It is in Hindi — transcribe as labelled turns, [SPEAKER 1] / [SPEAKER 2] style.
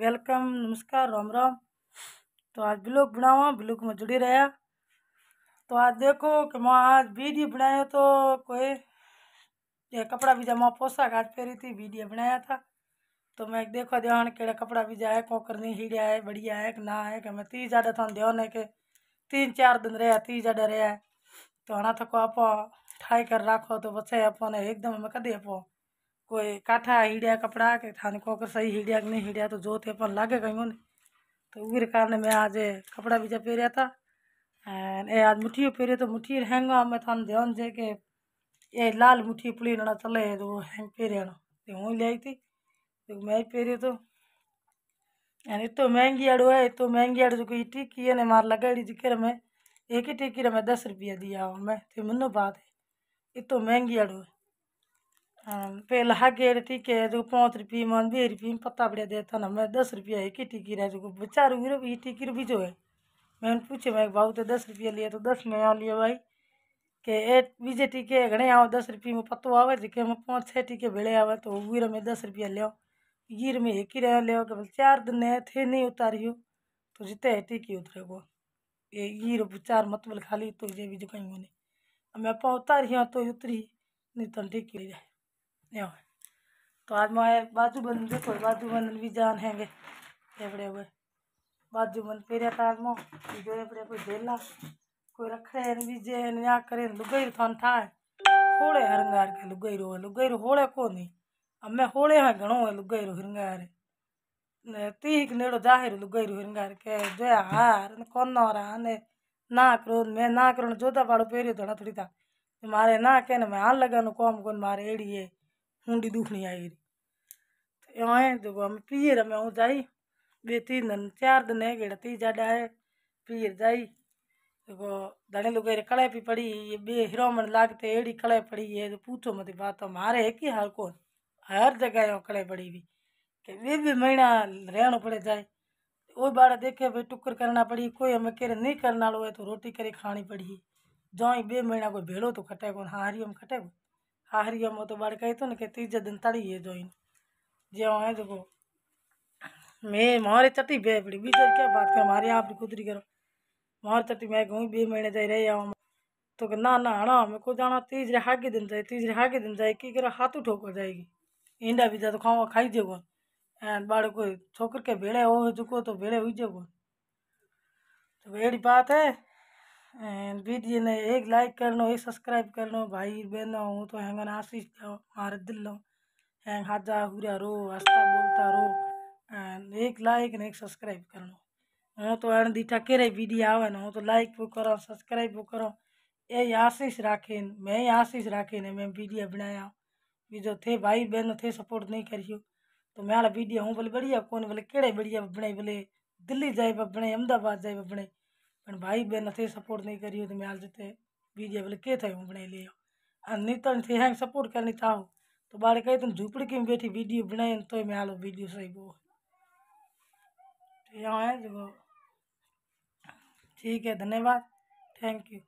[SPEAKER 1] वेलकम नमस्कार राम राम तो आज ब्लॉग बनावा ब्लॉग में जुड़ी रहा तो आज देखो कि मैं आज वीडियो बनाया तो कोई ये कपड़ा बीजा माँ पोशाक आज पहरी थी वीडियो बनाया था तो मैं देखो ध्यान केड़ा कपड़ा भी जाए को करनी हीड़ा है बढ़िया है कि ना है कि मैं तीस ज़्यादा था ध्यान है कि तीन चार दिन रहे तीस ज़्यादा रहा तो हना थको आप ठाई कर रखो तो बच्चे अपने एकदम में कदे अपो कोई काठा हिड़िया कपड़ा के थान कोकर सही हिड़िया नहीं हिड़िया तो थे अपन लागे कहीं ने तो उर कारण मैं आज कपड़ा बीजा पेरिया था ए आज मुठियो पेरे तो मुठी हैंगा मैं थान ध्यान जे के ये लाल मुठी पुली ना चले तो वो हैंग पेरिया तो वो ले आई थी तो मैं पेरे तो यानी तो महंगी अड़ो है तो महंगी अड़ जो कोई टिकी है मार लगाड़ी जिक्र में एक ही टिकी में दस रुपया दिया मैं तो मनो बात है इतो महंगी अड़ो है पहले आगे टीके है जो पाँच रुपये मन बे रुपये में पत्ता बढ़िया देता ना मैं दस रुपया एक ही टिकी रहा जो चार उगरो टिकी रुपये जो है मैंने पूछे मैं भाव तो दस रुपया लिया तो दस में आओ लिया भाई के एट बीजे टीके घणे आओ दस रुपये में पत्तो आवे जिके में पाँच छः टीके भेड़े आवे तो उगरो में दस रुपया लियो गिर में एक ही रहा लियो केवल चार दिन थे नहीं उतारियो तो जिते है टीकी उतरे वो ये गिर चार मतबल खाली तो ये भी जो कहीं होने मैं पाँव उतारियो तो उतरी नहीं तो टीकी जाए तो आज माए बाजू बंधन देखो बाजू बंधन भी जान हैंगे एवड़े हुए बाजूबंद पेरिया ताज मो जो कोई देला कोई रख रहे भी जे या करे लुगई थान था है होड़े हरंगार के लुगई रो लुगई रो होड़े को नहीं अब मैं होड़े है गणो है लुगई रो हरंगार ने के नेड़ो जाहिर लुगई रो हरंगार के जो हार ने कोन रा ने ना करो मैं ना करो जोधा पाड़ो पेरियो थोड़ा थोड़ी था मारे ना कहने मैं हाल लगा काम कौन मारे एड़ी है हुंडी दुखनी आई तो जो हम पीर में हूँ जाई बे तीन दिन चार दिन है गेड़ा ती जाडा है पीर जाई देखो धने लोग कड़े पी पड़ी ये बे हीरो मन लागते एड़ी कड़े पड़ी है तो पूछो मत बात मारे है कि हर को हर जगह यो पड़ी भी के वे भी महीना रहना पड़े जाए वो बाड़ा देखे भाई टुकर करना पड़ी कोई हमें कह नहीं करना लो है तो रोटी करे खानी पड़ी जो बे महीना कोई भेड़ो तो खटे को हाँ हरी हम खटे को आहरी हम तो बड़ कही तो ना कहती इज्जत दिन तड़ी है जोइन जे वहाँ देखो मैं मोहरे चटी बे पड़ी बीच क्या बात कर मारे आप कुदरी करो मोहर चटी मैं कहूँ बे महीने जाए रही हम तो कह ना ना हड़ा मेरे को जाना तीज रे के दिन जाए तीज रे के दिन जाए कि करो हाथ ठोकर जाएगी इंडा भी जा तो खाओ खाई जे एंड बाड़ कोई छोकर के भेड़े हो चुको तो भेड़े हुई जे तो अड़ी बात है वीडियो ने एक लाइक कर लो एक सब्सक्राइब कर लो भाई बहनों हूँ तो हैंगन आशीष जाओ हमारे दिल लो हैंग हाथ जा रो हंसता बोलता रो एक लाइक ने एक सब्सक्राइब कर लो हूँ तो हण दीठा केरे वीडियो आवे ना हूँ तो लाइक वो करो सब्सक्राइब वो करो ये आशीष राखे मैं आशीष राखे ने मैं वीडियो बनाया बीजो थे भाई बहनों थे सपोर्ट नहीं करियो तो मैं वीडियो हूँ बोले बढ़िया कौन बोले केड़े बढ़िया बनाई बोले दिल्ली जाए बनाई अहमदाबाद जाए बनाई ભાઈ બહેન થઈ સપોર્ટ નહીં કર્યો તો મેં હાલ જતે બીજે બોલે કે થયું બનાવી લઈ અને નીતણ થઈ હા સપોર્ટ કરીને થાવ તો બાળે કહી તું ઝૂંપડી કેમ બેઠી વિડીયો બનાવીને તોય મેં હાલો વિડીયો સહી બહુ यहाँ है जो ठीक है धन्यवाद थैंक यू